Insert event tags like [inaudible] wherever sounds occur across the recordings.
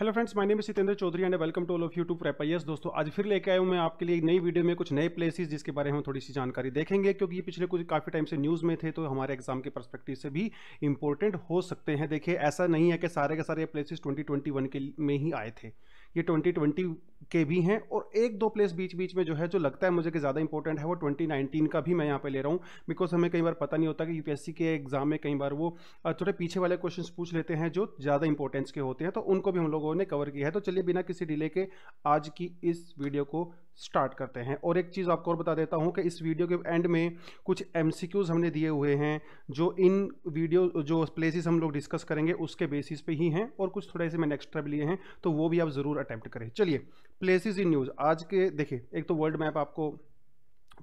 Hello friends my name is Sitendra Chaudhary and welcome to all of you to दोस्तों आज फिर लेके आया हूँ मैं आपके लिए नई वीडियो में कुछ नए प्लेसेस जिसके बारे में हम थोड़ी सी जानकारी देखेंगे क्योंकि ये पिछले कुछ काफ़ी टाइम से न्यूज़ में थे तो हमारे एग्जाम के परस्पेक्टिव से भी इंपॉर्टेंट हो सकते हैं देखिए ऐसा नहीं है कि सारे के सारे प्लेसेस वन के में ही आए थे ये 2020 के भी हैं और एक दो प्लेस बीच बीच में जो है जो लगता है मुझे कि ज़्यादा इंपॉर्टेंट है वो 2019 का भी मैं यहाँ पे ले रहा हूँ बिकॉज हमें कई बार पता नहीं होता कि यूपीएससी के एग्जाम में कई बार वो थोड़े पीछे वाले क्वेश्चंस पूछ लेते हैं जो ज़्यादा इंपॉर्टेंस के होते हैं तो उनको भी हम लोग लोगों ने कवर किया है तो चलिए बिना किसी डिले के आज की इस वीडियो को स्टार्ट करते हैं और एक चीज़ आपको और बता देता हूं कि इस वीडियो के एंड में कुछ एम हमने दिए हुए हैं जो इन वीडियो जो प्लेसेस हम लोग डिस्कस करेंगे उसके बेसिस पे ही हैं और कुछ थोड़े से मैंने एक्स्ट्रा भी लिए हैं तो वो भी आप ज़रूर अटैम्प्ट करें चलिए प्लेसिस इन न्यूज़ आज के देखिए एक तो वर्ल्ड मैप आपको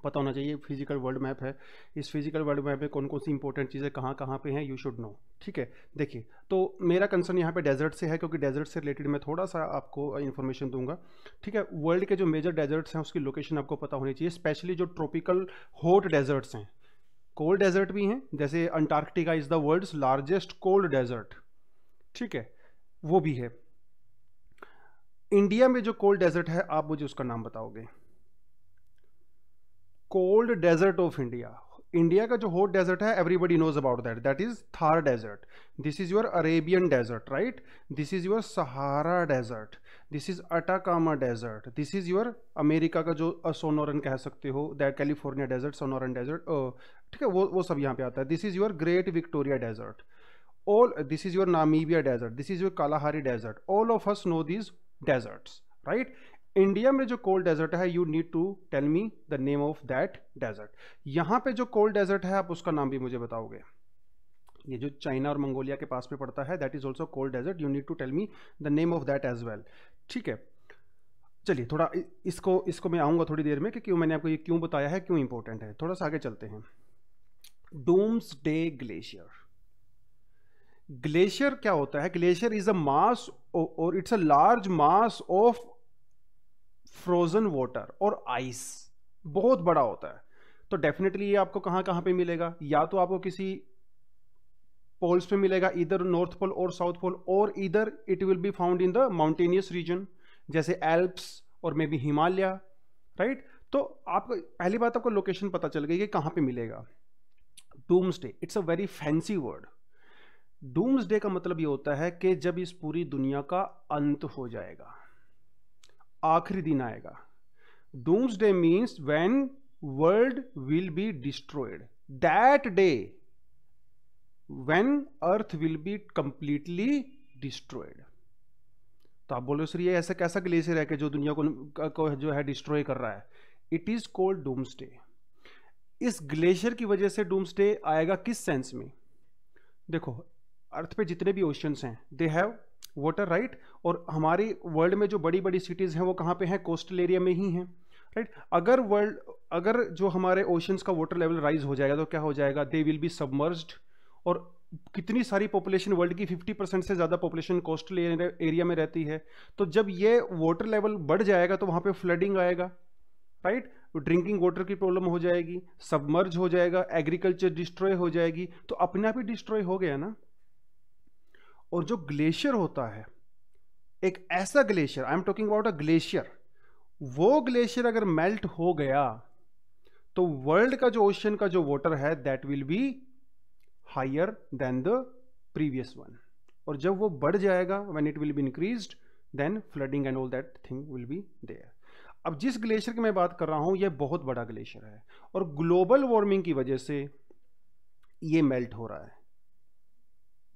पता होना चाहिए फिजिकल वर्ल्ड मैप है इस फिजिकल वर्ल्ड मैप में कौन कौन सी इंपॉर्टेंट चीज़ें कहाँ कहाँ पे हैं यू शुड नो ठीक है देखिए तो मेरा कंसर्न यहाँ पे डेजर्ट से है क्योंकि डेजर्ट से रिलेटेड मैं थोड़ा सा आपको इन्फॉर्मेशन uh, दूंगा ठीक है वर्ल्ड के जो मेजर डेजर्ट्स हैं उसकी लोकेशन आपको पता होनी चाहिए स्पेशली जो ट्रॉपिकल हॉट डेजर्ट्स हैं कोल्ड डेजर्ट भी हैं जैसे Antarctica is the world's largest cold desert ठीक है वो भी है इंडिया में जो कोल्ड डेजर्ट है आप मुझे उसका नाम बताओगे cold desert of India India का जो हॉट डेजर्ट है everybody knows about that that is Thar desert this is your Arabian desert right this is your Sahara desert this is Atacama desert this is your America का जो Sonoran कह सकते हो that California desert Sonoran desert ठीक है वो वो सब यहाँ पे आता है this is your great Victoria desert all this is your Namibia desert this is your Kalahari desert all of us know these deserts right India में जो कोल्ड डेजर्ट है you need to tell me the name of that desert यहां पे जो cold desert है आप उसका नाम भी मुझे बताओगे ये जो चाइना और मंगोलिया के पास में पड़ता है that is also cold desert you need to tell me the name of that as well ठीक है चलिए थोड़ा इसको इसको मैं आऊंगा थोड़ी देर में कि क्यों मैंने आपको ये क्यों बताया है क्यों इंपॉर्टेंट है थोड़ा सा आगे चलते हैं डूम्स डे ग्लेशियर ग्लेशियर क्या होता है ग्लेशियर इज अ मास और it's a large mass of frozen water और आइस बहुत बड़ा होता है तो डेफिनेटली ये आपको कहाँ कहाँ पे मिलेगा या तो आपको किसी पोल्स पे मिलेगा इधर नॉर्थ पोल और साउथ पोल और इधर it will be found in the mountainous region जैसे एल्प्स और मे बी हिमालय राइट तो आपको पहली बात आपको लोकेशन पता चल गई कि कहाँ पे मिलेगा doomsday it's a very fancy word doomsday का मतलब ये होता है कि जब इस पूरी दुनिया का अंत हो जाएगा आखिरी दिन आएगा doomsday means when world will be destroyed that day when earth will be completely destroyed तो आप बोलो सर ये ऐसा कैसा ग्लेशियर है कि जो दुनिया को, को जो है डिस्ट्रॉय कर रहा है it is called doomsday इस ग्लेशियर की वजह से डूम्स डे आएगा किस सेंस में देखो अर्थ पे जितने भी ओशंस हैं दे हैव वाटर राइट और हमारी वर्ल्ड में जो बड़ी बड़ी सिटीज़ हैं वो कहाँ पे हैं कोस्टल एरिया में ही हैं राइट right? अगर वर्ल्ड अगर जो हमारे ओशंस का वाटर लेवल राइज हो जाएगा तो क्या हो जाएगा दे विल बी सबमर्ज्ड और कितनी सारी पॉपुलेशन वर्ल्ड की 50 परसेंट से ज़्यादा पॉपुलेशन कोस्टल एरिया में रहती है तो जब ये वाटर लेवल बढ़ जाएगा तो वहाँ पर फ्लडिंग आएगा राइट right? ड्रिंकिंग वाटर की प्रॉब्लम हो जाएगी सबमर्ज हो जाएगा एग्रीकल्चर डिस्ट्रॉय हो जाएगी तो अपने आप ही डिस्ट्रॉय हो गया ना और जो ग्लेशियर होता है एक ऐसा glacier I am talking about a glacier वो ग्लेशियर अगर मेल्ट हो गया तो वर्ल्ड का जो ओशन का जो वाटर है that will be higher than the previous one और जब वो बढ़ जाएगा when it will be increase then flooding and all that thing will be there अब जिस ग्लेशियर की मैं बात कर रहा हूं यह बहुत बड़ा ग्लेशियर है और ग्लोबल वार्मिंग की वजह से ये मेल्ट हो रहा है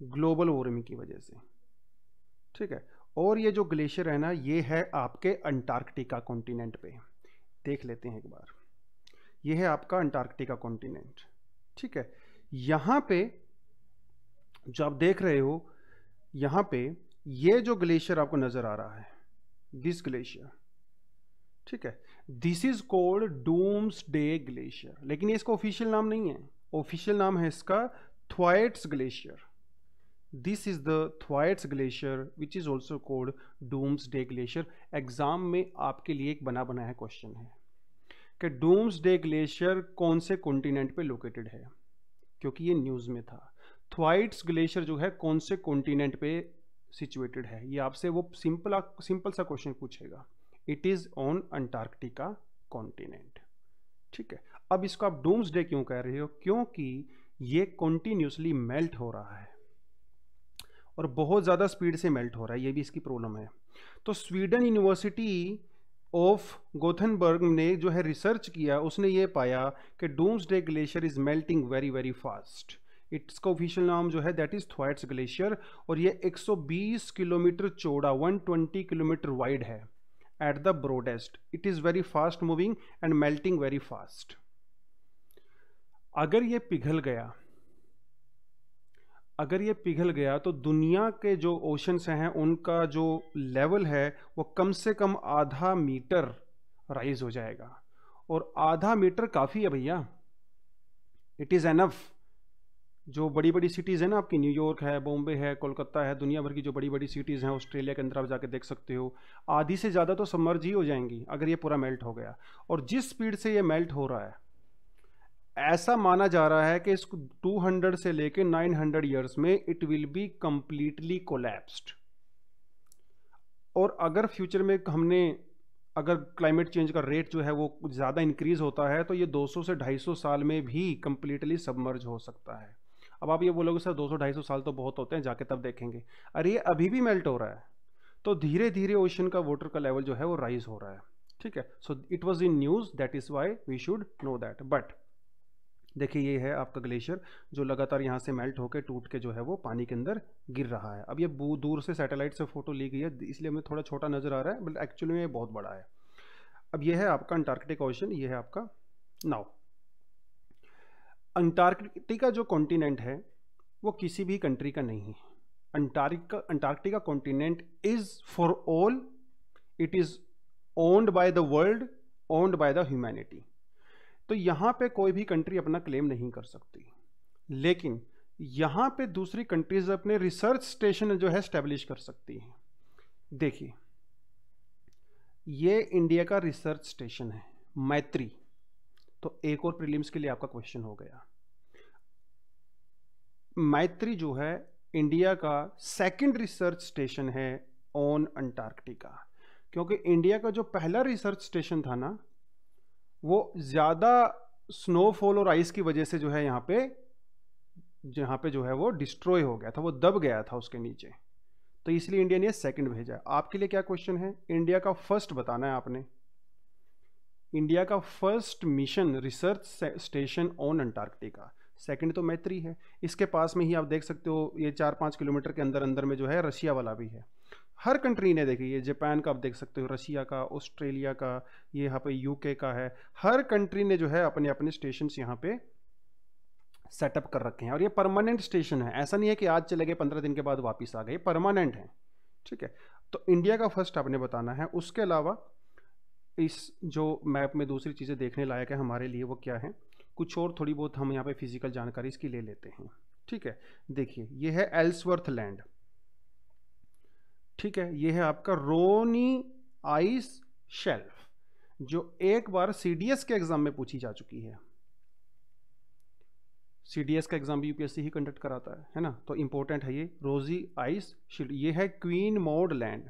ग्लोबल वार्मिंग की वजह से ठीक है और ये जो ग्लेशियर है ना ये है आपके अंटार्कटिका कॉन्टिनेंट पे देख लेते हैं एक बार ये है आपका अंटार्कटिका कॉन्टिनेंट ठीक है यहां पे जो आप देख रहे हो यहां पे ये जो ग्लेशियर आपको नज़र आ रहा है दिस ग्लेशियर ठीक है this is called doomsday glacier लेकिन इसका ऑफिशियल नाम नहीं है ऑफिशियल नाम है इसका Thwaites glacier this is the Thwaites glacier which is also called doomsday glacier exam में आपके लिए एक बना बनाया क्वेश्चन है कि डूम्स डे ग्लेशियर कौन से कॉन्टिनेंट पे लोकेटेड है क्योंकि ये न्यूज़ में था थ्वाइट्स ग्लेशियर जो है कौन से कॉन्टिनेंट पे सिचुएटेड है ये आपसे वो सिंपल सिंपल सा क्वेश्चन पूछेगा it is on Antarctica continent ठीक है अब इसको आप डूम्स डे क्यों कह रहे हो क्योंकि ये कॉन्टीन्यूसली मेल्ट हो रहा है और बहुत ज़्यादा स्पीड से मेल्ट हो रहा है ये भी इसकी प्रॉब्लम है तो स्वीडन यूनिवर्सिटी ऑफ गोथनबर्ग ने जो है रिसर्च किया उसने ये पाया कि doomsday glacier is melting very very fast its का ऑफिशियल नाम जो है दैट इज़ थ्वाइट्स ग्लेशियर और ये 120 किलोमीटर चौड़ा 120 किलोमीटर वाइड है at the broadest it is very fast moving and melting very fast अगर ये पिघल गया अगर ये पिघल गया तो दुनिया के जो ओशंस हैं उनका जो लेवल है वो कम से कम आधा मीटर राइज हो जाएगा और आधा मीटर काफ़ी है भैया इट इज़ एनफ जो बड़ी बड़ी सिटीज़ हैं ना आपकी न्यूयॉर्क है बॉम्बे है कोलकाता है दुनिया भर की जो बड़ी बड़ी सिटीज़ हैं ऑस्ट्रेलिया के अंदर आप जाके देख सकते हो आधी से ज़्यादा तो समर्ज ही हो जाएंगी अगर ये पूरा मेल्ट हो गया और जिस स्पीड से ये मेल्ट हो रहा है ऐसा माना जा रहा है कि इस 200 से लेके 900 ईयर्स में it will be completely collapsed और अगर फ्यूचर में हमने अगर क्लाइमेट चेंज का रेट जो है वो ज़्यादा इंक्रीज होता है तो ये 200 से 250 साल में भी कंप्लीटली सबमर्ज हो सकता है अब आप ये बोलोगे सर 200 250 साल तो बहुत होते हैं जाके तब देखेंगे अरे ये अभी भी मेल्ट हो रहा है तो धीरे धीरे ओशन का वाटर का लेवल जो है वो राइज हो रहा है ठीक है so it was in news that is why we should know that but देखिए ये है आपका ग्लेशियर जो लगातार यहाँ से मेल्ट होकर टूट के जो है वो पानी के अंदर गिर रहा है अब ये दूर से सैटेलाइट से फ़ोटो ली गई है इसलिए हमें थोड़ा छोटा नज़र आ रहा है बट एक्चुअली में ये बहुत बड़ा है अब ये है आपका अंटार्कटिक ओशन ये है आपका नाव अंटार्कटिका जो कॉन्टिनेंट है वो किसी भी कंट्री का नहीं है Antarctica Antarctica continent is for all it is owned by the world owned by the humanity तो यहाँ पे कोई भी कंट्री अपना क्लेम नहीं कर सकती लेकिन यहाँ पे दूसरी कंट्रीज अपने रिसर्च स्टेशन जो है स्टेब्लिश कर सकती हैं देखिए ये इंडिया का रिसर्च स्टेशन है मैत्री तो एक और प्रीलिम्स के लिए आपका क्वेश्चन हो गया मैत्री जो है इंडिया का सेकंड रिसर्च स्टेशन है ऑन अंटार्कटिका क्योंकि इंडिया का जो पहला रिसर्च स्टेशन था ना वो ज़्यादा स्नोफॉल और आइस की वजह से जो है यहाँ पे यहाँ पे जो है वो डिस्ट्रॉय हो गया था वो दब गया था उसके नीचे तो इसलिए इंडिया ने सेकंड भेजा आपके लिए क्या क्वेश्चन है इंडिया का फर्स्ट बताना है आपने इंडिया का first mission research station on Antarctica second तो मैत्री है इसके पास में ही आप देख सकते हो ये चार पाँच किलोमीटर के अंदर अंदर में जो है रशिया वाला भी है हर कंट्री ने देखी ये जापान का आप देख सकते हो रशिया का ऑस्ट्रेलिया का ये यहाँ पे यूके का है हर कंट्री ने जो है अपने अपने स्टेशन यहाँ पे सेटअप कर रखे हैं और ये परमानेंट स्टेशन है ऐसा नहीं है कि आज चले गए पंद्रह दिन के बाद वापस आ गए परमानेंट है ठीक है तो इंडिया का फर्स्ट आपने बताना है उसके अलावा इस जो मैप में दूसरी चीज़ें देखने लायक है हमारे लिए वो क्या है कुछ और थोड़ी बहुत हम यहाँ पे फिजिकल जानकारी इसकी ले लेते हैं ठीक है देखिए ये है एल्सवर्थ लैंड ठीक है ये है आपका रोनी आइस शेल्फ जो एक बार सीडीएस के एग्जाम में पूछी जा चुकी है सीडीएस का एग्जाम भी यूपीएससी ही कंडक्ट कराता है है ना तो इंपॉर्टेंट है ये रोजी आइस शील्ड ये है Queen Maud Land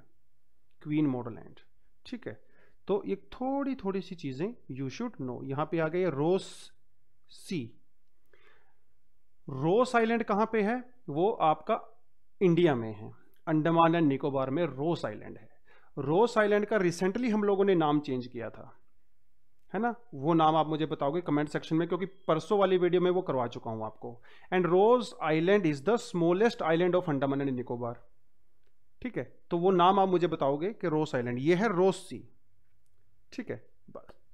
Queen Maud Land ठीक है तो ये थोड़ी थोड़ी सी चीज़ें यू शुड नो यहां पे आ गई है रोस सी रोस आइलैंड कहां पे है वो आपका इंडिया में है अंडमान एंड निकोबार में रोस आइलैंड है रोस आइलैंड का रिसेंटली हम लोगों ने नाम चेंज किया था है ना वो नाम आप मुझे बताओगे कमेंट सेक्शन में क्योंकि परसों वाली वीडियो में वो करवा चुका हूं आपको and Ross Island is the smallest island of Andaman and Nicobar ठीक है तो वो नाम आप मुझे बताओगे कि रोस आइलैंड ये है रोस सी ठीक है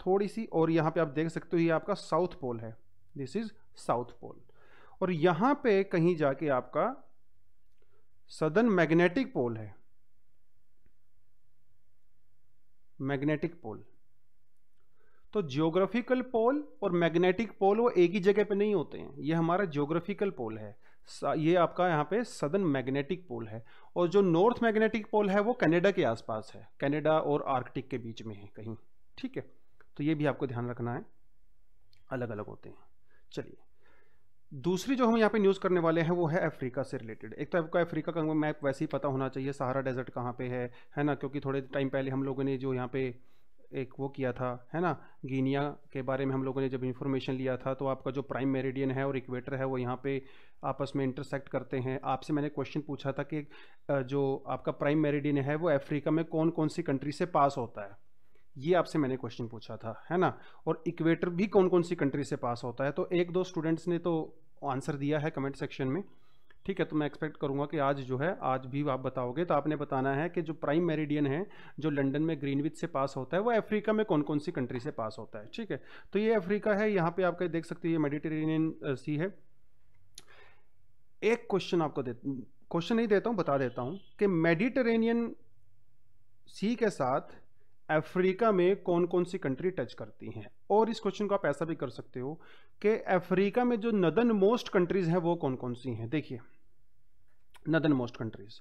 थोड़ी सी और यहां पे आप देख सकते हो ये आपका साउथ पोल है दिस इज साउथ पोल और यहां पे कहीं जाके आपका सदन मैग्नेटिक पोल है मैग्नेटिक पोल तो जियोग्राफिकल पोल और मैग्नेटिक पोल वो एक ही जगह पे नहीं होते हैं ये हमारा जियोग्राफिकल पोल है ये आपका यहाँ पे सदन मैग्नेटिक पोल है और जो नॉर्थ मैग्नेटिक पोल है वो कनाडा के आसपास है कनाडा और आर्कटिक के बीच में है कहीं ठीक है तो ये भी आपको ध्यान रखना है अलग अलग होते हैं चलिए दूसरी जो हम यहाँ पे न्यूज़ करने वाले हैं वो है अफ्रीका से रिलेटेड एक तो आपको अफ्रीका का मैप वैसे ही पता होना चाहिए सहारा डेजर्ट कहाँ पे है है ना क्योंकि थोड़े टाइम पहले हम लोगों ने जो यहाँ पे एक वो किया था है ना गिनिया के बारे में हम लोगों ने जब इन्फॉर्मेशन लिया था तो आपका जो प्राइम मेरिडियन है और इक्वेटर है वो यहाँ पे आपस में इंटरसेक्ट करते हैं आपसे मैंने क्वेश्चन पूछा था कि जो आपका प्राइम मेरिडियन है वो अफ्रीका में कौन कौन सी कंट्री से पास होता है ये आपसे मैंने क्वेश्चन पूछा था है ना और इक्वेटर भी कौन कौन सी कंट्री से पास होता है तो एक दो स्टूडेंट्स ने तो आंसर दिया है कमेंट सेक्शन में ठीक है तो मैं एक्सपेक्ट करूंगा कि आज जो है आज भी आप बताओगे तो आपने बताना है कि जो प्राइम मेरिडियन है जो लंदन में ग्रीनविच से पास होता है वो अफ्रीका में कौन कौन सी कंट्री से पास होता है ठीक है तो ये अफ्रीका है यहाँ पे आपका देख सकते हो ये मेडिटेरेनियन सी है एक क्वेश्चन आपको दे क्वेश्चन नहीं देता हूँ बता देता हूँ कि मेडिटेरेनियन सी के साथ अफ्रीका में कौन कौन सी कंट्री टच करती हैं और इस क्वेश्चन को आप ऐसा भी कर सकते हो कि अफ्रीका में जो नदन मोस्ट कंट्रीज हैं वो कौन कौन सी हैं देखिए नदन मोस्ट कंट्रीज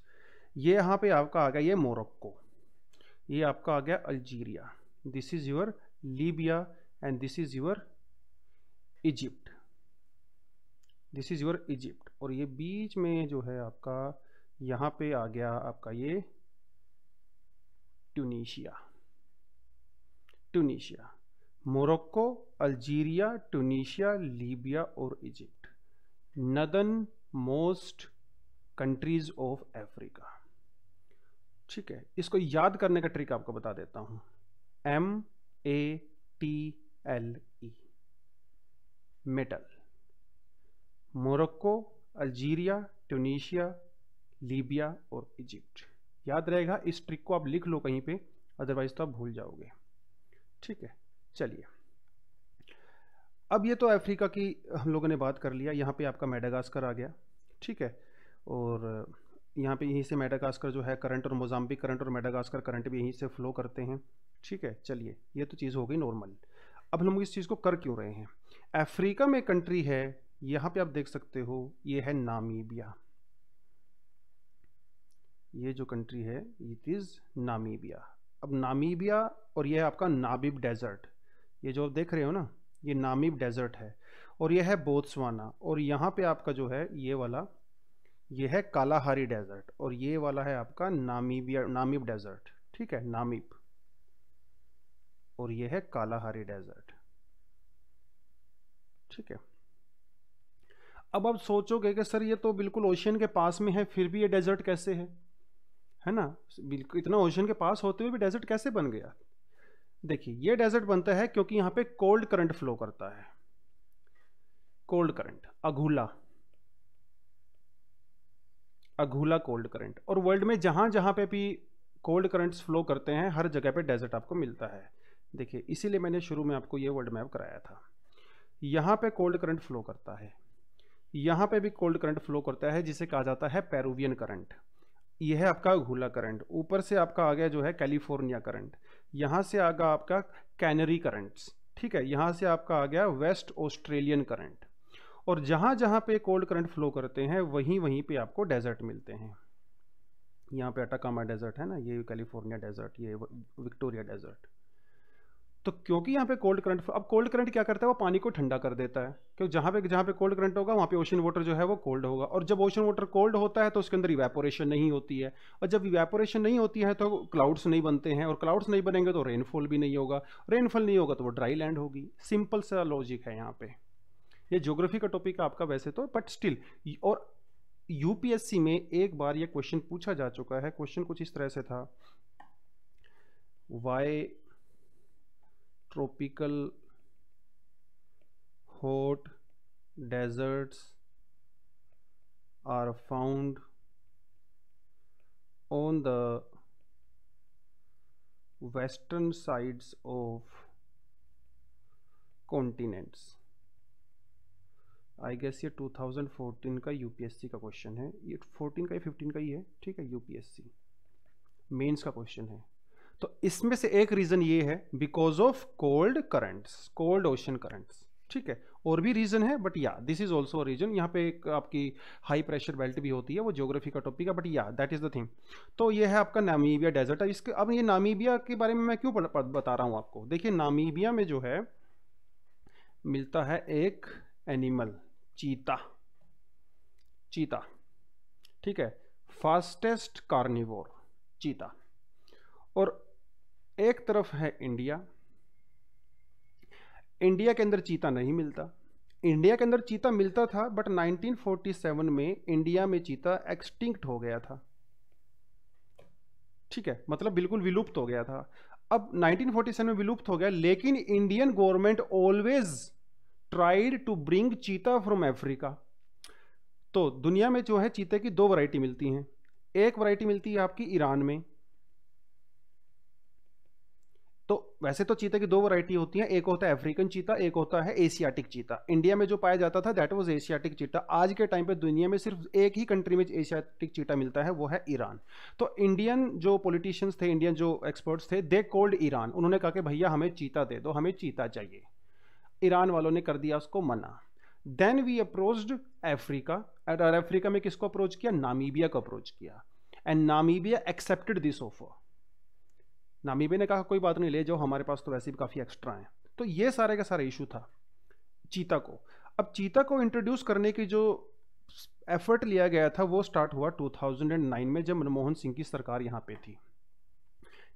ये यहाँ पे आपका आ गया ये मोरक्को ये आपका आ गया Algeria this is your Libya and this is your Egypt this is your Egypt और ये बीच में जो है आपका यहाँ पे आ गया आपका ये Tunisia Tunisia Morocco Algeria Tunisia Libya और Egypt northern most countries of Africa ठीक है इसको याद करने का ट्रिक आपको बता देता हूं M A T L E metal Morocco Algeria Tunisia Libya और इजिप्ट याद रहेगा इस ट्रिक को आप लिख लो कहीं पे अदरवाइज तो आप भूल जाओगे ठीक है चलिए अब ये तो अफ्रीका की हम लोगों ने बात कर लिया यहाँ पे आपका मेडागास्कर आ गया ठीक है और यहाँ पे यहीं से मेडागास्कर जो है करंट और मोजाम्बिक करंट और मेडागास्कर करंट भी यहीं से फ्लो करते हैं ठीक है चलिए ये तो चीज़ हो गई नॉर्मल अब हम इस चीज़ को कर क्यों रहे हैं अफ्रीका में कंट्री है यहाँ पे आप देख सकते हो ये है नामीबिया ये जो कंट्री है इट इज़ नामीबिया अब नामीबिया और यह आपका नाबिब डेजर्ट ये जो आप देख रहे हो ना ये नामिब डेजर्ट है और यह है बोत्सवाना और यहाँ पे आपका जो है ये वाला ये है कालाहारी डेजर्ट और ये वाला है आपका नामीबिया नामिब डेजर्ट ठीक है नामीब और ये है कालाहारी डेजर्ट ठीक है अब आप सोचोगे कि सर ये तो बिल्कुल ओशियन के पास में है फिर भी ये डेजर्ट कैसे है है ना बिल्कुल इतना ओशन के पास होते हुए भी डेजर्ट कैसे बन गया देखिए ये डेजर्ट बनता है क्योंकि यहाँ पे कोल्ड करंट फ्लो करता है cold current Agulhas Agulhas cold current और वर्ल्ड में जहां जहां पे भी कोल्ड करंट्स फ्लो करते हैं हर जगह पे डेजर्ट आपको मिलता है देखिए इसीलिए मैंने शुरू में आपको ये वर्ल्ड मैप कराया था यहाँ पे कोल्ड करंट फ्लो करता है यहाँ पे भी कोल्ड करंट फ्लो करता है जिसे कहा जाता है पेरूवियन करंट यह है आपका घूला करंट ऊपर से आपका आ गया जो है कैलिफोर्निया करंट यहाँ से आ गया आपका कैनरी करंट्स ठीक है यहाँ से आपका आ गया वेस्ट ऑस्ट्रेलियन करंट और जहाँ जहाँ पे कोल्ड करंट फ्लो करते हैं वहीं वहीं पे आपको डेजर्ट मिलते हैं यहाँ पे अटाकामा डेजर्ट है ना ये कैलिफोर्निया डेजर्ट ये विक्टोरिया डेजर्ट तो क्योंकि यहाँ पे कोल्ड करंट अब कोल्ड करंट क्या करता है वो पानी को ठंडा कर देता है क्योंकि जहाँ पे जहाँ पे कोल्ड करंट होगा वहाँ पे ओशन वाटर जो है वो कोल्ड होगा और जब ओशन वाटर कोल्ड होता है तो उसके अंदर इवेपोरेशन नहीं होती है और जब इवेपोरेशन नहीं होती है तो क्लाउड्स नहीं बनते हैं और क्लाउड्स नहीं बनेंगे तो रेनफॉल भी नहीं होगा रेनफॉल नहीं होगा तो वो ड्राई लैंड होगी सिंपल सा लॉजिक है यहाँ पे ये ज्योग्राफी का टॉपिक आपका वैसे तो बट स्टिल और यूपीएससी में एक बार यह क्वेश्चन पूछा जा चुका है क्वेश्चन कुछ इस तरह से था why tropical hot deserts are found on the western sides of continents I guess ये 2014 का यूपीएससी का क्वेश्चन है ये 14 का ही 15 का ही है ठीक है यूपीएससी मेंस का क्वेश्चन है तो इसमें से एक रीज़न ये है because of cold currents cold ocean currents ठीक है और भी रीज़न है बट या दिस इज़ ऑल्सो रीज़न यहाँ पे एक आपकी हाई प्रेशर बेल्ट भी होती है वो ज्योग्राफी का टॉपिक है बट या दैट इज़ द थिंग तो ये है आपका नामीबिया डेजर्ट है इसके अब ये नामीबिया के बारे में मैं क्यों बता रहा हूँ आपको देखिए नामीबिया में जो है मिलता है एक एनिमल चीता चीता ठीक है फास्टेस्ट कार्निवोर चीता और एक तरफ है इंडिया इंडिया के अंदर चीता नहीं मिलता इंडिया के अंदर चीता मिलता था बट 1947 में इंडिया में चीता एक्सटिंक्ट हो गया था ठीक है मतलब बिल्कुल विलुप्त हो गया था अब 1947 में विलुप्त हो गया लेकिन Indian government always tried to bring cheetah from Africa तो दुनिया में जो है चीते की दो वैरायटी मिलती हैं एक वैरायटी मिलती है आपकी ईरान में तो वैसे तो चीता की दो वैरायटी होती हैं एक होता है अफ्रीकन चीता एक होता है एशियाटिक चीता इंडिया में जो पाया जाता था दैट वाज एशियाटिक चीता आज के टाइम पे दुनिया में सिर्फ एक ही कंट्री में एशियाटिक चीता मिलता है वो है ईरान तो इंडियन जो पॉलिटिशियंस थे इंडियन जो एक्सपर्ट्स थे दे कोल्ड ईरान उन्होंने कहा कि भैया हमें चीता दे दो हमें चीता चाहिए ईरान वालों ने कर दिया उसको मना देन वी अप्रोच्ड अफ्रीका और अफ्रीका में किसको अप्रोच किया नामीबिया को अप्रोच किया and Namibia accepted this offer Namibia ने कहा कोई बात नहीं ले जाओ हमारे पास तो वैसे भी काफ़ी एक्स्ट्रा हैं तो ये सारे का सारा इशू था चीता को अब चीता को इंट्रोड्यूस करने की जो एफर्ट लिया गया था वो स्टार्ट हुआ 2009 में जब मनमोहन सिंह की सरकार यहाँ पे थी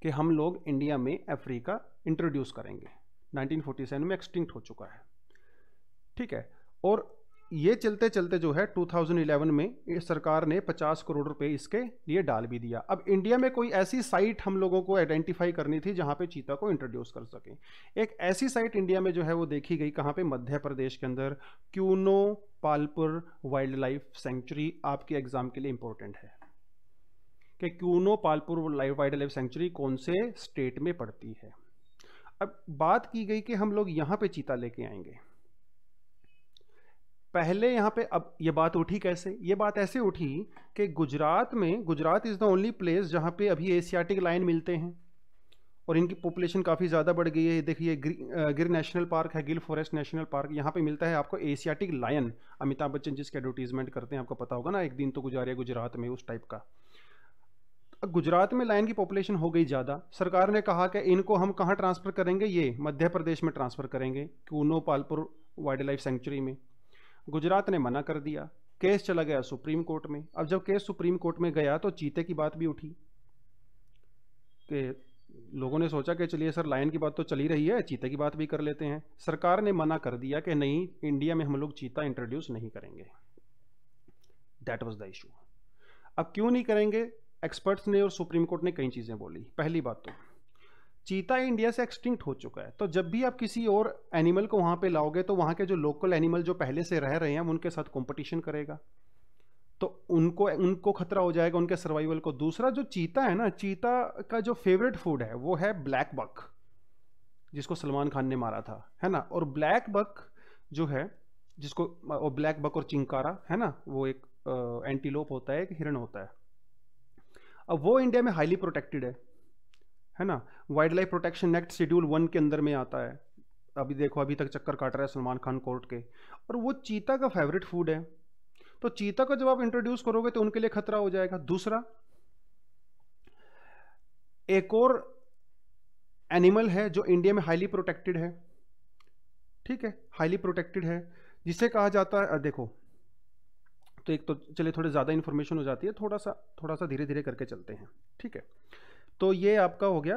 कि हम लोग इंडिया में अफ्रीका इंट्रोड्यूस करेंगे 1947 में एक्सटिंक्ट हो चुका है ठीक है और ये चलते चलते जो है 2011 में सरकार ने 50 करोड़ रुपए इसके लिए डाल भी दिया अब इंडिया में कोई ऐसी साइट हम लोगों को आइडेंटिफाई करनी थी जहां पे चीता को इंट्रोड्यूस कर सकें एक ऐसी साइट इंडिया में जो है वो देखी गई कहां पे मध्य प्रदेश के अंदर Kuno Palpur wildlife sanctuary आपके एग्जाम के लिए इंपॉर्टेंट है कि Kuno Palpur wildlife sanctuary कौन से स्टेट में पड़ती है अब बात की गई कि हम लोग यहाँ पे चीता लेके आएंगे पहले यहाँ पे अब ये बात उठी कैसे ये बात ऐसे उठी कि गुजरात में Gujarat is the only place जहाँ पे अभी एशियाटिक लाइन मिलते हैं और इनकी पॉपुलेशन काफ़ी ज़्यादा बढ़ गई है देखिए गिर नेशनल पार्क है गिल फॉरेस्ट नेशनल पार्क यहाँ पे मिलता है आपको एशियाटिक लायन अमिताभ बच्चन जिसके एडवर्टीजमेंट करते हैं आपको पता होगा ना एक दिन तो गुजार गुजरात में उस टाइप का गुजरात में लायन की पॉपुलेशन हो गई ज़्यादा सरकार ने कहा कि इनको हम कहाँ ट्रांसफ़र करेंगे ये मध्य प्रदेश में ट्रांसफ़र करेंगे Kuno Palpur wildlife sanctuary में गुजरात ने मना कर दिया केस चला गया सुप्रीम कोर्ट में अब जब केस सुप्रीम कोर्ट में गया तो चीते की बात भी उठी कि लोगों ने सोचा कि चलिए सर लायन की बात तो चली रही है चीते की बात भी कर लेते हैं सरकार ने मना कर दिया कि नहीं इंडिया में हम लोग चीता इंट्रोड्यूस नहीं करेंगे दैट वॉज द इशू अब क्यों नहीं करेंगे एक्सपर्ट्स ने और सुप्रीम कोर्ट ने कई चीज़ें बोली पहली बात तो चीता इंडिया से एक्सटिंक्ट हो चुका है तो जब भी आप किसी और एनिमल को वहां पे लाओगे तो वहाँ के जो लोकल एनिमल जो पहले से रह रहे हैं उनके साथ कंपटीशन करेगा तो उनको उनको खतरा हो जाएगा उनके सर्वाइवल को दूसरा जो चीता है ना चीता का जो फेवरेट फूड है वो है ब्लैक बक जिसको सलमान खान ने मारा था है ना और ब्लैक बक जो है जिसको और ब्लैक बक और चिंकारा है ना वो एक एंटीलोप होता है एक हिरण होता है अब वो इंडिया में हाईली प्रोटेक्टेड है है ना wildlife protection act schedule one के अंदर में आता है अभी देखो अभी तक चक्कर काट रहा है सलमान खान कोर्ट के और वो चीता का फेवरेट फूड है तो चीता का जब आप इंट्रोड्यूस करोगे तो उनके लिए खतरा हो जाएगा दूसरा एक और एनिमल है जो इंडिया में हाईली प्रोटेक्टेड है ठीक है हाईली प्रोटेक्टेड है जिसे कहा जाता है देखो तो एक तो चलिए थोड़े ज़्यादा इंफॉर्मेशन हो जाती है थोड़ा सा थोड़ा सा धीरे धीरे करके चलते हैं ठीक है तो ये आपका हो गया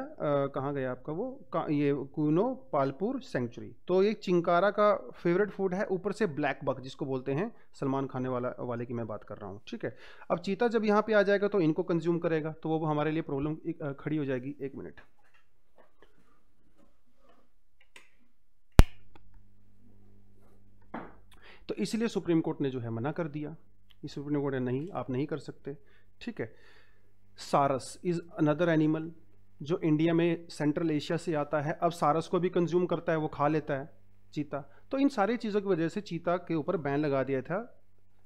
कहाँ गया आपका वो ये कूनो पालपुर सेंचुरी तो ये चिंकारा का फेवरेट फूड है ऊपर से ब्लैक बक जिसको बोलते हैं सलमान खाने वाला वाले की मैं बात कर रहा हूँ ठीक है अब चीता जब यहाँ पे आ जाएगा तो इनको कंज्यूम करेगा तो वो हमारे लिए प्रॉब्लम खड़ी हो जाएगी एक मिनट तो इसलिए सुप्रीम कोर्ट ने जो है मना कर दिया इस सुप्रीम कोर्ट ने नहीं आप नहीं कर सकते ठीक है सारस इज़ अनदर एनिमल जो इंडिया में सेंट्रल एशिया से आता है अब सारस को भी कंज्यूम करता है वो खा लेता है चीता तो इन सारी चीज़ों की वजह से चीता के ऊपर बैन लगा दिया था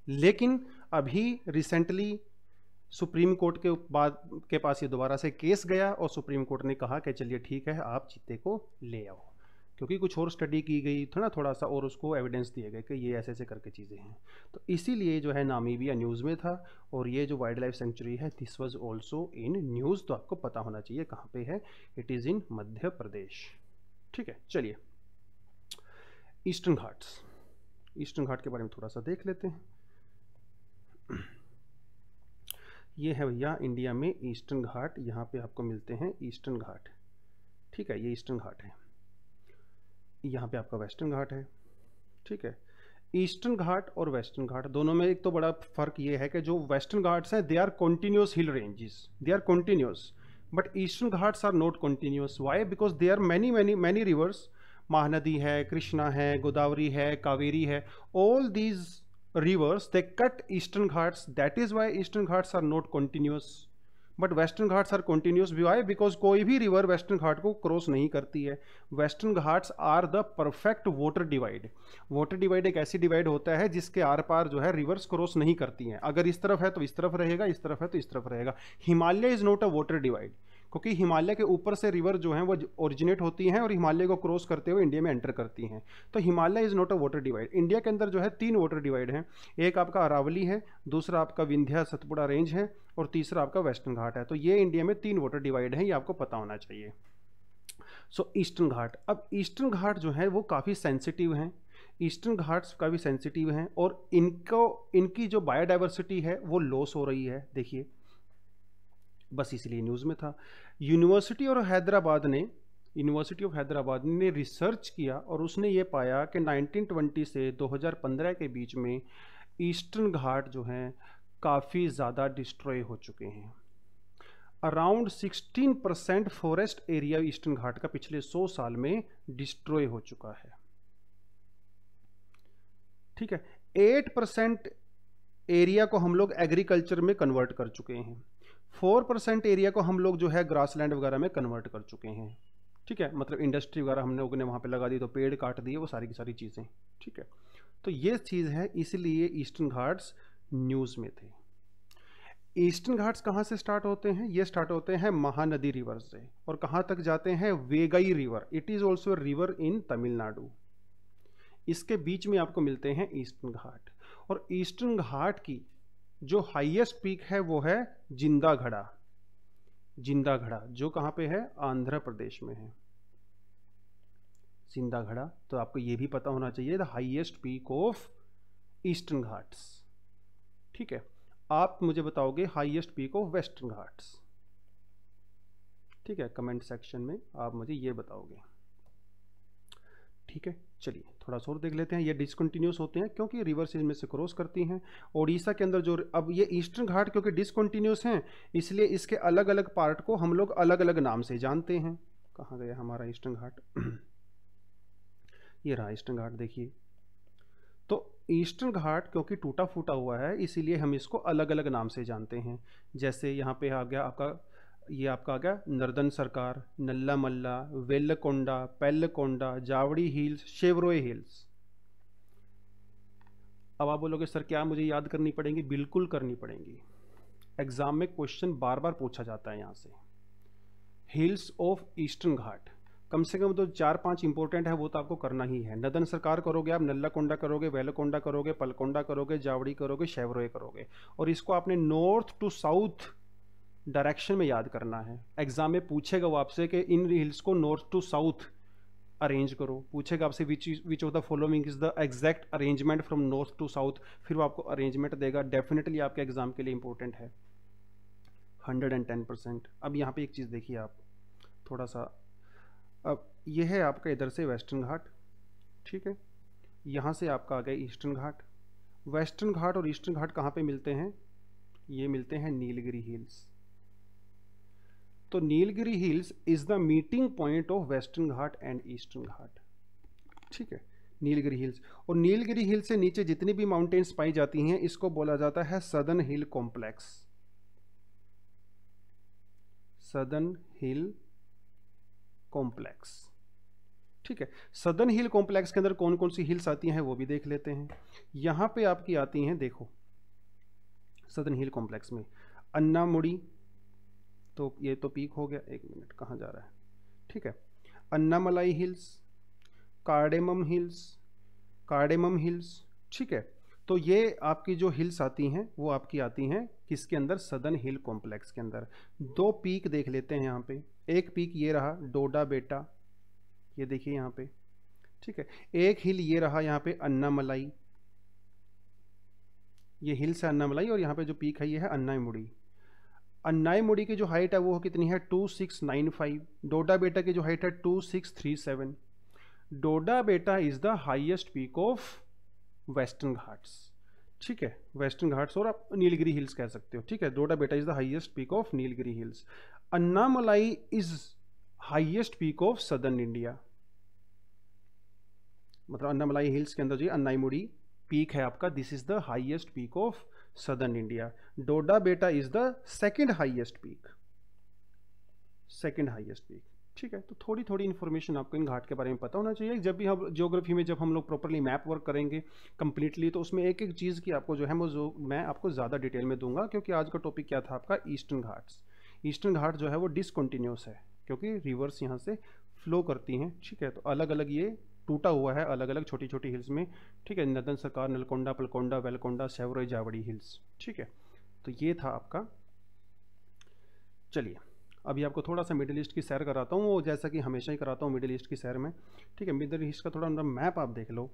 लेकिन अभी रिसेंटली सुप्रीम कोर्ट के बाद के पास ये दोबारा से केस गया और सुप्रीम कोर्ट ने कहा कि चलिए ठीक है आप चीते को ले आओ क्योंकि कुछ और स्टडी की गई थोड़ा ना थोड़ा सा और उसको एविडेंस दिए गए कि ये ऐसे ऐसे करके चीज़ें हैं तो इसीलिए जो है नामीबिया न्यूज़ में था और ये जो वाइल्ड लाइफ सेंचुरी है this was also in news तो आपको पता होना चाहिए कहाँ पे है इट इज़ इन मध्य प्रदेश ठीक है चलिए ईस्टर्न घाट्स ईस्टर्न घाट के बारे में थोड़ा सा देख लेते हैं ये है भैया इंडिया में ईस्टर्न घाट यहाँ पे आपको मिलते हैं ईस्टर्न घाट ठीक है ये ईस्टर्न घाट है यहाँ पे आपका वेस्टर्न घाट है ठीक है ईस्टर्न घाट और वेस्टर्न घाट दोनों में एक तो बड़ा फर्क ये है कि जो वेस्टर्न घाट्स हैं they are continuous hill ranges they are continuous but Eastern Ghats are not continuous why because they are many many many rivers Mahanadi है कृष्णा है गोदावरी है कावेरी है all these rivers they cut Eastern Ghats that is why Eastern Ghats are not continuous but Western Ghats are continuous view I because कोई भी river western घाट को cross नहीं करती है Western Ghats are the perfect water divide water divide एक ऐसी divide होता है जिसके आर पार जो है रिवर्स क्रॉस नहीं करती हैं अगर इस तरफ है तो इस तरफ रहेगा इस तरफ है तो इस तरफ रहेगा Himalaya is not a water divide क्योंकि हिमालय के ऊपर से रिवर जो हैं वो ओरिजिनेट होती हैं और हिमालय को क्रॉस करते हुए इंडिया में एंटर करती हैं तो Himalaya is not a water divide India के अंदर जो है तीन वाटर डिवाइड हैं एक आपका अरावली है दूसरा आपका विंध्या सतपुड़ा रेंज है और तीसरा आपका वेस्टर्न घाट है तो ये इंडिया में तीन वाटर डिवाइड हैं ये आपको पता होना चाहिए सो ईस्टर्न घाट अब ईस्टर्न घाट जो है वो काफ़ी सेंसिटिव हैं ईस्टर्न घाट्स काफ़ी सेंसिटिव हैं और इनको इनकी जो बायोडाइवर्सिटी है वो लॉस हो रही है देखिए बस इसलिए न्यूज़ में था यूनिवर्सिटी और हैदराबाद ने यूनिवर्सिटी ऑफ हैदराबाद ने रिसर्च किया और उसने ये पाया कि 1920 से 2015 के बीच में ईस्टर्न घाट जो हैं काफ़ी ज़्यादा डिस्ट्रॉय हो चुके हैं around 16 percent forest area Eastern Ghat का पिछले 100 साल में डिस्ट्रॉय हो चुका है ठीक है 8 परसेंट एरिया को हम लोग एग्रीकल्चर में कन्वर्ट कर चुके हैं फोर परसेंट एरिया को हम लोग जो है ग्रासलैंड वगैरह में कन्वर्ट कर चुके हैं ठीक है मतलब इंडस्ट्री वगैरह हम लोगों ने वहाँ पे लगा दी तो पेड़ काट दिए वो सारी की सारी चीज़ें ठीक है तो ये चीज़ है इसलिए ईस्टर्न घाट्स न्यूज़ में थे ईस्टर्न घाट्स कहाँ से स्टार्ट होते हैं ये स्टार्ट होते हैं महानदी रिवर से और कहाँ तक जाते हैं Vaigai river it is also river in Tamil Nadu इसके बीच में आपको मिलते हैं ईस्टर्न घाट और ईस्टर्न घाट की जो हाईएस्ट पीक है वो है जिंदा घड़ा जिंदा घड़ा जो कहाँ पे है आंध्र प्रदेश में है जिंदा घड़ा तो आपको ये भी पता होना चाहिए the highest peak of Eastern Ghats ठीक है आप मुझे बताओगे highest peak of Western Ghats ठीक है कमेंट सेक्शन में आप मुझे ये बताओगे ठीक है चलिए थोड़ा सा और देख लेते हैं ये डिसकंटिन्यूस होते हैं क्योंकि रिवर्स इनमें से क्रॉस करती हैं ओडिशा के अंदर जो अब ये ईस्टर्न घाट क्योंकि डिसकंटिन्यूस हैं इसलिए इसके अलग अलग पार्ट को हम लोग अलग अलग नाम से जानते हैं कहाँ गया हमारा ईस्टर्न घाट [clears throat] ये रहा ईस्टर्न घाट देखिए तो ईस्टर्न घाट क्योंकि टूटा फूटा हुआ है इसीलिए हम इसको अलग अलग नाम से जानते हैं जैसे यहाँ पे आ गया आपका ये आपका आ गया northern Sarkar Nalla Malla Velikonda Palkonda Javadi hills Shevaroy hills अब आप बोलोगे सर क्या मुझे याद करनी पड़ेगी बिल्कुल करनी पड़ेगी एग्ज़ाम में क्वेश्चन बार बार पूछा जाता है यहाँ से हिल्स ऑफ ईस्टर्न घाट कम से कम तो चार पांच इंपॉर्टेंट है वो तो आपको करना ही है नदन सरकार करोगे आप नल्लाकोंडा करोगे वेलकोंडा करोगे पलकोंडा करोगे जावड़ी करोगे शेवरोए करोगे और इसको आपने नॉर्थ टू साउथ डायरेक्शन में याद करना है एग्ज़ाम में पूछेगा वो आपसे कि इन हिल्स को नॉर्थ टू साउथ अरेंज करो पूछेगा आपसे which which of the following is the exact arrangement from north to south फिर वो आपको अरेंजमेंट देगा डेफिनेटली आपके एग्ज़ाम के लिए इंपॉर्टेंट है हंड्रेड एंड टेन परसेंट अब यहाँ पे एक चीज़ देखिए आप थोड़ा सा अब ये है आपका इधर से वेस्टर्न घाट ठीक है यहाँ से आपका आ गया ईस्टर्न घाट वेस्टर्न घाट और ईस्टर्न घाट कहाँ पे मिलते हैं ये मिलते हैं नीलगिरी हिल्स तो Nilgiri hills is the meeting point of Western Ghat and Eastern Ghat ठीक है नीलगिरी हिल्स और नीलगिरी हिल से नीचे जितनी भी माउंटेन्स पाई जाती हैं इसको बोला जाता है सदन हिल कॉम्प्लेक्स सदन हिल कॉम्प्लेक्स ठीक है सदन हिल कॉम्प्लेक्स के अंदर कौन कौन सी हिल्स आती हैं वो भी देख लेते हैं यहां पे आपकी आती हैं देखो सदन हिल कॉम्प्लेक्स में अन्नामुड़ी तो ये तो पीक हो गया एक मिनट कहाँ जा रहा है ठीक है Annamalai hills cardamom hills cardamom hills ठीक है तो ये आपकी जो हिल्स आती हैं वो आपकी आती हैं किसके अंदर सदन हिल कॉम्प्लेक्स के अंदर दो पीक देख लेते हैं यहाँ पे एक पीक ये रहा डोडा बेटा ये देखिए यहाँ पे ठीक है एक हिल ये रहा यहाँ पे अन्नामलाई ये हिल्स है अन्नामलाई और यहाँ पे जो पीक है ये है अन्नामुड़ी अन्नाय मोड़ी की जो हाइट है वो कितनी है two six nine five Doda Betta की जो हाइट है two six three seven Doda Betta is the highest peak of Western Ghats ठीक है वेस्टर्न घाट्स और आप नीलगिरी हिल्स कह सकते हो ठीक है Doda Betta is the highest peak of Nilgiri hills Annamalai is highest peak of southern India मतलब अन्नामलाई हिल्स के अंदर जो अन्नाईमुड़ी पीक है आपका this is the highest peak of southern India. Doda Beta is the second highest peak. Second highest peak. ठीक है तो थोड़ी थोड़ी इन्फॉर्मेशन आपको इन घाट के बारे में पता होना चाहिए जब भी हम ज्योग्राफी में जब हम लोग प्रॉपरली मैप वर्क करेंगे कंप्लीटली तो उसमें एक एक चीज़ की आपको जो है वो जो मैं आपको ज़्यादा डिटेल में दूंगा क्योंकि आज का टॉपिक क्या था आपका ईस्टर्न घाट्स ईस्टर्न घाट जो है वो डिसकन्टिन्यूस है क्योंकि रिवर्स यहाँ से फ्लो करती हैं ठीक है तो अलग अलग ये टूटा हुआ है अलग अलग छोटी छोटी हिल्स में ठीक है नदन सरकार नलकोंडा पलकोंडा वेलकोंडा सेवरई जावड़ी हिल्स ठीक है तो ये था आपका चलिए अभी आपको थोड़ा सा मिडिल ईस्ट की सैर कराता हूँ वो जैसा कि हमेशा ही कराता हूँ मिडिल ईस्ट की सैर में ठीक है मिडिल ईस्ट का थोड़ा मैप आप देख लो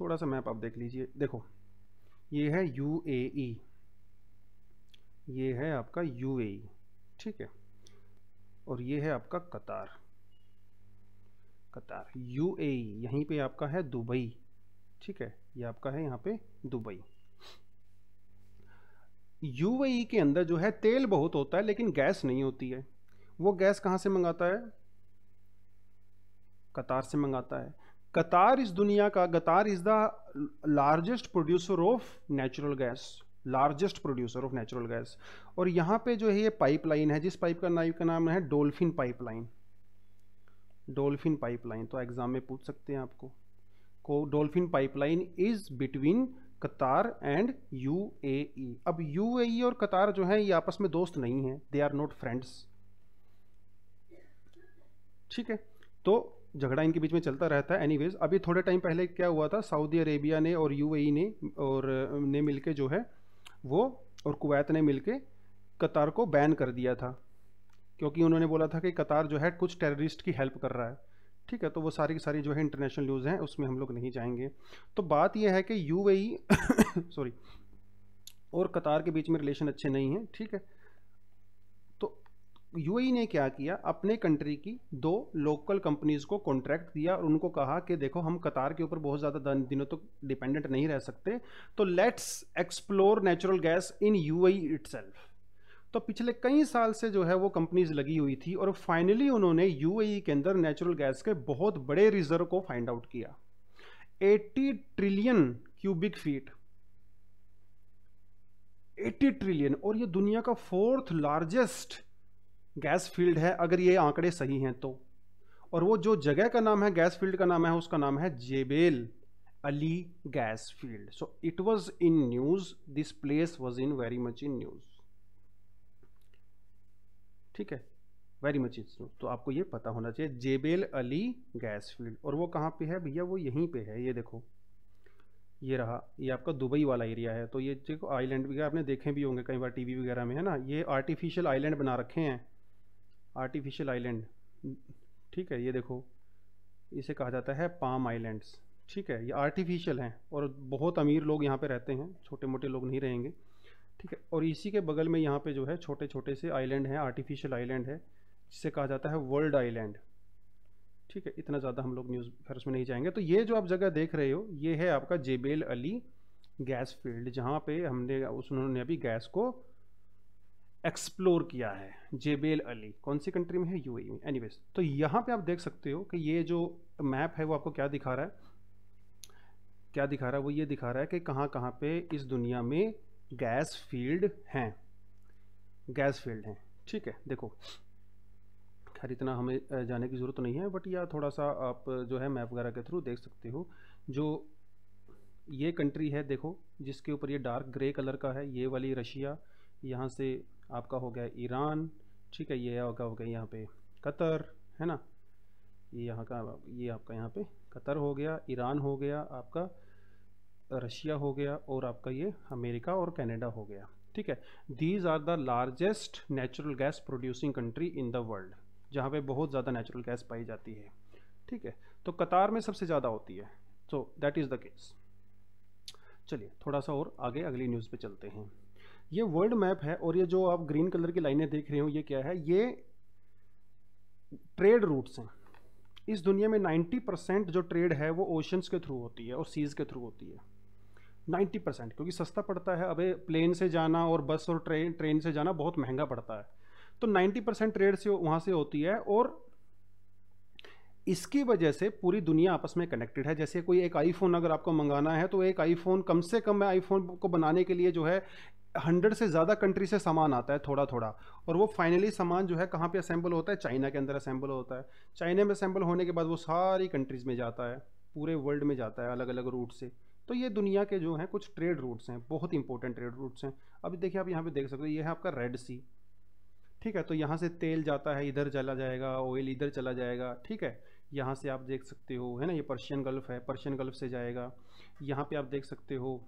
थोड़ा सा मैप आप देख लीजिए देखो ये है यू ये है आपका यू ठीक है और ये है आपका कतार कतार यू ए e, यहीं पर आपका है दुबई ठीक है ये आपका है यहाँ पे दुबई यूएई e के अंदर जो है तेल बहुत होता है लेकिन गैस नहीं होती है वो गैस कहाँ से मंगाता है कतार से मंगाता है कतार इस दुनिया का Qatar is the largest producer of natural gas largest producer of natural gas और यहाँ पे जो है ये पाइपलाइन है जिस पाइप का नाइव का नाम है डोल्फिन पाइपलाइन डोल्फिन पाइपलाइन तो एग्ज़ाम में पूछ सकते हैं आपको को dolphin pipeline is between Qatar and UAE अब यू और कतार जो है ये आपस में दोस्त नहीं है दे आर नॉट फ्रेंड्स ठीक है तो झगड़ा इनके बीच में चलता रहता है एनीवेज अभी थोड़े टाइम पहले क्या हुआ था सऊदी अरेबिया ने और यूएई ने और ने मिलके जो है वो और कुवैत ने मिलके कतार को बैन कर दिया था क्योंकि उन्होंने बोला था कि कतार जो है कुछ टेररिस्ट की हेल्प कर रहा है ठीक है तो वो सारी की सारी जो है इंटरनेशनल न्यूज़ हैं उसमें हम लोग नहीं जाएंगे तो बात यह है कि यू सॉरी e [coughs] और कतार के बीच में रिलेशन अच्छे नहीं हैं ठीक है तो यू e ने क्या किया अपने कंट्री की दो लोकल कंपनीज़ को कॉन्ट्रैक्ट दिया और उनको कहा कि देखो हम कतार के ऊपर बहुत ज़्यादा दिनों तक तो डिपेंडेंट नहीं रह सकते तो let's explore natural gas in UAE तो पिछले कई साल से जो है वो कंपनीज लगी हुई थी और फाइनली उन्होंने यूएई e के अंदर नेचुरल गैस के बहुत बड़े रिजर्व को फाइंड आउट किया 80 ट्रिलियन क्यूबिक फीट 80 ट्रिलियन और ये दुनिया का फोर्थ लार्जेस्ट गैस फील्ड है अगर ये आंकड़े सही हैं तो और वो जो जगह का नाम है गैस फील्ड का नाम है उसका नाम है Jebel Ali gas field so it was in news this place was in very much in news ठीक है वेरी मच इज तो आपको ये पता होना चाहिए जेबेल अली गैस फील्ड और वो कहाँ पे है भैया वो यहीं पे है ये देखो ये रहा ये आपका दुबई वाला एरिया है तो ये देखो आइलैंड वगैरह आपने देखे भी होंगे कई बार टी वगैरह में है ना ये आर्टिफिशियल आइलैंड बना रखे हैं आर्टिफिशियल आइलैंड ठीक है ये देखो इसे कहा जाता है पाम आइलैंड्स ठीक है ये आर्टिफिशियल हैं और बहुत अमीर लोग यहाँ पे रहते हैं छोटे मोटे लोग नहीं रहेंगे ठीक है और इसी के बगल में यहाँ पे जो है छोटे छोटे से आइलैंड हैं आर्टिफिशियल आइलैंड है जिसे कहा जाता है वर्ल्ड आइलैंड ठीक है इतना ज़्यादा हम लोग न्यूज़ खैर उसमें नहीं जाएंगे तो ये जो आप जगह देख रहे हो ये है आपका जेबेल अली गैस फील्ड जहाँ पे हमने उस उन्होंने अभी गैस को एक्सप्लोर किया है जेबेल अली कौन सी कंट्री में है यू e में एनी तो यहाँ पर आप देख सकते हो कि ये जो मैप है वो आपको क्या दिखा रहा है क्या दिखा रहा है वो ये दिखा रहा है कि कहाँ कहाँ पर इस दुनिया में गैस फील्ड हैं गैस फील्ड हैं ठीक है देखो खैर इतना हमें जाने की ज़रूरत तो नहीं है बट या थोड़ा सा आप जो है मैप वगैरह के थ्रू देख सकते हो जो ये कंट्री है देखो जिसके ऊपर ये डार्क ग्रे कलर का है ये वाली रशिया यहाँ से आपका हो गया ईरान ठीक है ये आपका हो गया यहाँ पे कतर है ना ये यहाँ का ये आपका यहाँ पे कतर हो गया ईरान हो गया आपका रशिया हो गया और आपका ये अमेरिका और कनाडा हो गया ठीक है these are the largest natural gas producing country in the world जहाँ पे बहुत ज़्यादा नेचुरल गैस पाई जाती है ठीक है तो कतार में सबसे ज़्यादा होती है so that is the case चलिए थोड़ा सा और आगे अगली न्यूज़ पर चलते हैं ये वर्ल्ड मैप है और ये जो आप ग्रीन कलर की लाइनें देख रहे हो ये क्या है ये ट्रेड रूट्स हैं इस दुनिया में 90 परसेंट जो ट्रेड है वो ओशंस के थ्रू होती है और सीज़ के थ्रू होती है 90 परसेंट क्योंकि सस्ता पड़ता है अबे प्लेन से जाना और बस और ट्रेन ट्रेन से जाना बहुत महंगा पड़ता है तो 90 परसेंट ट्रेड से वहाँ से होती है और इसकी वजह से पूरी दुनिया आपस में कनेक्टेड है जैसे कोई एक आईफोन अगर आपको मंगाना है तो एक आईफोन कम से कम आई आईफोन को बनाने के लिए जो है हंड्रेड से ज़्यादा कंट्री से सामान आता है थोड़ा थोड़ा और वो फाइनली सामान जो है कहाँ पे असेंबल होता है चाइना के अंदर असेंबल होता है चाइना में असेंबल होने के बाद वो सारी कंट्रीज़ में जाता है पूरे वर्ल्ड में जाता है अलग अलग रूट से तो ये दुनिया के जो हैं कुछ ट्रेड रूट्स हैं बहुत इंपॉर्टेंट ट्रेड रूट्स हैं अभी देखिए आप यहाँ पे देख सकते हो ये है आपका रेड सी ठीक है तो यहाँ से तेल जाता है इधर चला जाएगा ऑयल इधर चला जाएगा ठीक है यहाँ से आप देख सकते हो है ना ये पर्शियन गल्फ़ है पर्शियन गल्फ़ से जाएगा यहाँ पर आप देख सकते हो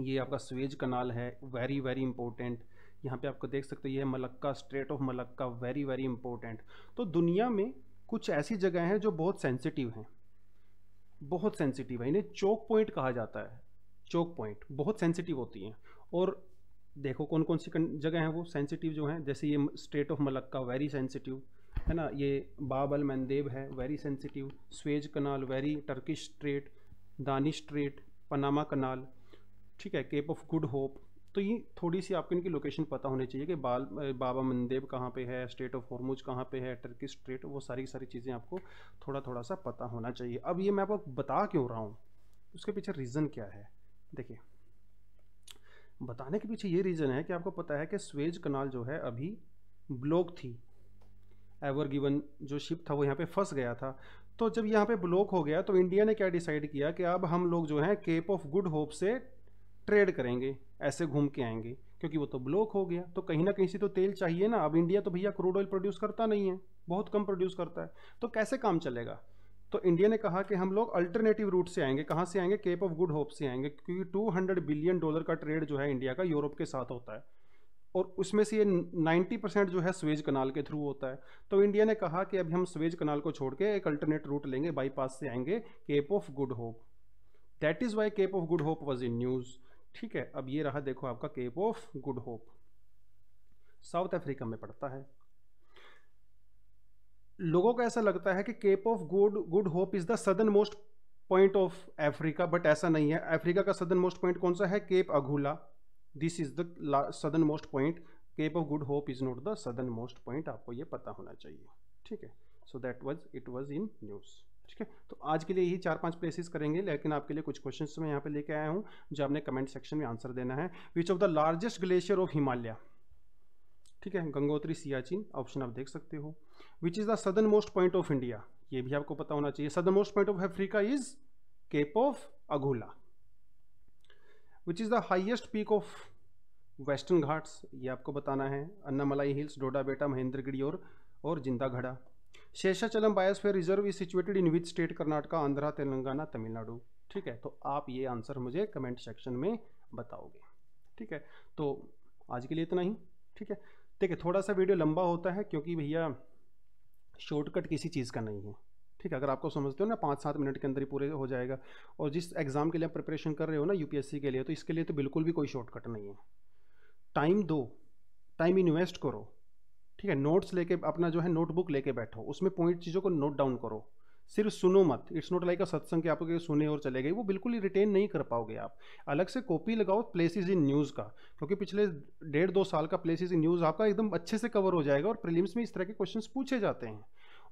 ये आपका स्वेज कनाल है वेरी वेरी इंपॉर्टेंट यहाँ पे आपको देख सकते हो ये Malacca strait of Malacca very very important तो दुनिया में कुछ ऐसी जगह हैं जो बहुत सेंसिटिव हैं बहुत सेंसिटिव है इन्हें चौक पॉइंट कहा जाता है चौक पॉइंट बहुत सेंसिटिव होती हैं और देखो कौन कौन सी जगह हैं वो सेंसिटिव जो हैं जैसे ये strait of Malacca very sensitive है ना ये बाबल मंदेब है very sensitive Suez canal very Turkish strait Danish strait Panama canal ठीक है केप ऑफ गुड होप तो ये थोड़ी सी आपको इनकी लोकेशन पता होनी चाहिए कि बाल बाबा मंदेव कहाँ पे है स्टेट ऑफ हॉर्मुज कहाँ पे है टर्की स्ट्रेट वो सारी सारी चीज़ें आपको थोड़ा थोड़ा सा पता होना चाहिए अब ये मैं आपको बता क्यों रहा हूँ उसके पीछे रीज़न क्या है देखिए बताने के पीछे ये रीज़न है कि आपको पता है कि स्वेज कनाल जो है अभी ब्लॉक थी एवर गिवन जो शिप था वो यहाँ पे फंस गया था तो जब यहाँ पे ब्लॉक हो गया तो इंडिया ने क्या डिसाइड किया कि अब हम लोग जो हैं केप ऑफ गुड होप से ट्रेड करेंगे ऐसे घूम के आएंगे क्योंकि वो तो ब्लॉक हो गया तो कहीं ना कहीं से तो तेल चाहिए ना अब इंडिया तो भैया क्रूड ऑयल प्रोड्यूस करता नहीं है बहुत कम प्रोड्यूस करता है तो कैसे काम चलेगा तो इंडिया ने कहा कि हम लोग अल्टरनेटिव रूट से आएंगे कहाँ से आएंगे केप ऑफ गुड होप से आएंगे क्योंकि 200 बिलियन डॉलर का ट्रेड जो है इंडिया का यूरोप के साथ होता है और उसमें से ये 90 परसेंट जो है स्वेज कनाल के थ्रू होता है तो इंडिया ने कहा कि अभी हम स्वेज कनाल को छोड़ के एक अल्टरनेट रूट लेंगे बाईपास से आएंगे Cape of Good Hope that is why Cape of Good Hope was in news ठीक है अब ये रहा देखो आपका Cape of Good Hope South Africa में पड़ता है लोगों को ऐसा लगता है कि Cape of Good Good Hope is the southernmost point of Africa but ऐसा नहीं है अफ्रीका का सदर्न मोस्ट पॉइंट कौन सा है Cape Agulhas this is the southernmost point Cape of Good Hope is not the southernmost point आपको ये पता होना चाहिए ठीक है so that was it was in news ठीक है तो आज के लिए यही चार पांच प्लेसेस करेंगे लेकिन आपके लिए कुछ क्वेश्चंस मैं यहाँ पे लेके आया हूँ जो आपने कमेंट सेक्शन में आंसर देना है which of the largest glacier of Himalaya ठीक है गंगोत्री सियाचिन ऑप्शन आप देख सकते हो which is the southernmost point of India ये भी आपको पता होना चाहिए southernmost point of Africa is Cape of Agulhas which is the highest peak of Western Ghats ये आपको बताना है अन्नामलाई हिल्स डोडा बेटा महेंद्रगिरी और और घड़ा Seshachalam biosphere reserve is situated in which state Karnataka Andhra Telangana Tamil Nadu ठीक है तो आप ये आंसर मुझे कमेंट सेक्शन में बताओगे ठीक है तो आज के लिए इतना ही ठीक है देखिए थोड़ा सा वीडियो लंबा होता है क्योंकि भैया शॉर्टकट किसी चीज़ का नहीं है ठीक है अगर आपको समझते हो ना पाँच सात मिनट के अंदर ही पूरे हो जाएगा और जिस एग्ज़ाम के लिए आप प्रिपरेशन कर रहे हो ना यूपीएससी के लिए तो इसके लिए तो बिल्कुल भी कोई शॉर्टकट नहीं है टाइम दो टाइम इन्वेस्ट करो ठीक है नोट्स लेके अपना जो है नोटबुक लेके बैठो उसमें पॉइंट चीज़ों को नोट डाउन करो सिर्फ सुनो मत इट्स नॉट लाइक अ सत्संग के आप सुने और चले गए वो बिल्कुल ही रिटेन नहीं कर पाओगे आप अलग से कॉपी लगाओ प्लेसेस इन न्यूज़ का क्योंकि पिछले डेढ़ दो साल का प्लेसेस इन न्यूज़ आपका एकदम अच्छे से कवर हो जाएगा और प्रीलिम्स में इस तरह के क्वेश्चंस पूछे जाते हैं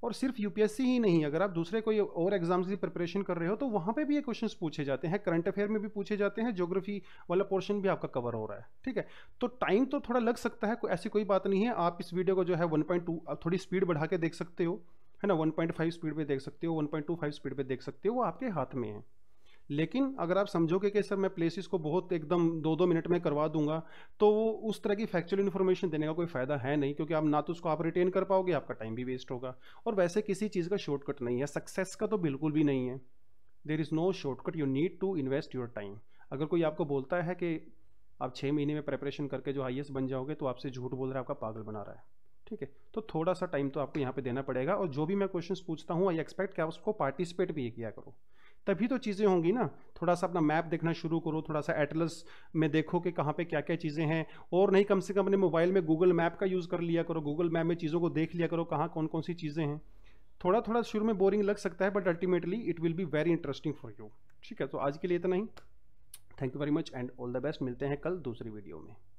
और सिर्फ यूपीएससी ही नहीं अगर आप दूसरे कोई और एग्जाम्स की प्रिपरेशन कर रहे हो तो वहाँ पे भी ये क्वेश्चंस पूछे जाते हैं करंट अफेयर में भी पूछे जाते हैं ज्योग्राफी वाला पोर्शन भी आपका कवर हो रहा है ठीक है तो टाइम तो थोड़ा लग सकता है ऐसी कोई बात नहीं है आप इस वीडियो को जो है वन थोड़ी स्पीड बढ़ा के देख सकते हो है ना 1.5 स्पीड पे देख सकते हो 1.25 स्पीड पे देख सकते हो वो आपके हाथ में है लेकिन अगर आप समझोगे कि सर मैं प्लेसिस को बहुत एकदम दो दो मिनट में करवा दूंगा तो वो उस तरह की फैक्चुअल इन्फॉर्मेशन देने का कोई फ़ायदा है नहीं क्योंकि आप ना तो उसको आप रिटेन कर पाओगे आपका टाइम भी वेस्ट होगा और वैसे किसी चीज़ का शॉर्टकट नहीं है सक्सेस का तो बिल्कुल भी नहीं है there is no shortcut you need to invest your time अगर कोई आपको बोलता है कि आप छः महीने में प्रेपरेशन करके जो हाइएस्ट बन जाओगे तो आपसे झूठ बोल रहा है आपका पागल बना रहा है ठीक है तो थोड़ा सा टाइम तो आपको यहाँ पे देना पड़ेगा और जो भी मैं क्वेश्चंस पूछता हूँ आई एक्सपेक्ट कि आप उसको पार्टिसिपेट भी किया करो तभी तो चीज़ें होंगी ना थोड़ा सा अपना मैप देखना शुरू करो थोड़ा सा एटलस में देखो कि कहाँ पे क्या क्या चीज़ें हैं और नहीं कम से कम अपने मोबाइल में गूगल मैप का यूज़ कर लिया करो गूगल मैप में चीज़ों को देख लिया करो कहाँ कौन कौन सी चीज़ें हैं थोड़ा थोड़ा शुरू में बोरिंग लग सकता है but ultimately it will be very interesting for you ठीक है तो आज के लिए इतना ही thank you very much and all the best मिलते हैं कल दूसरी वीडियो में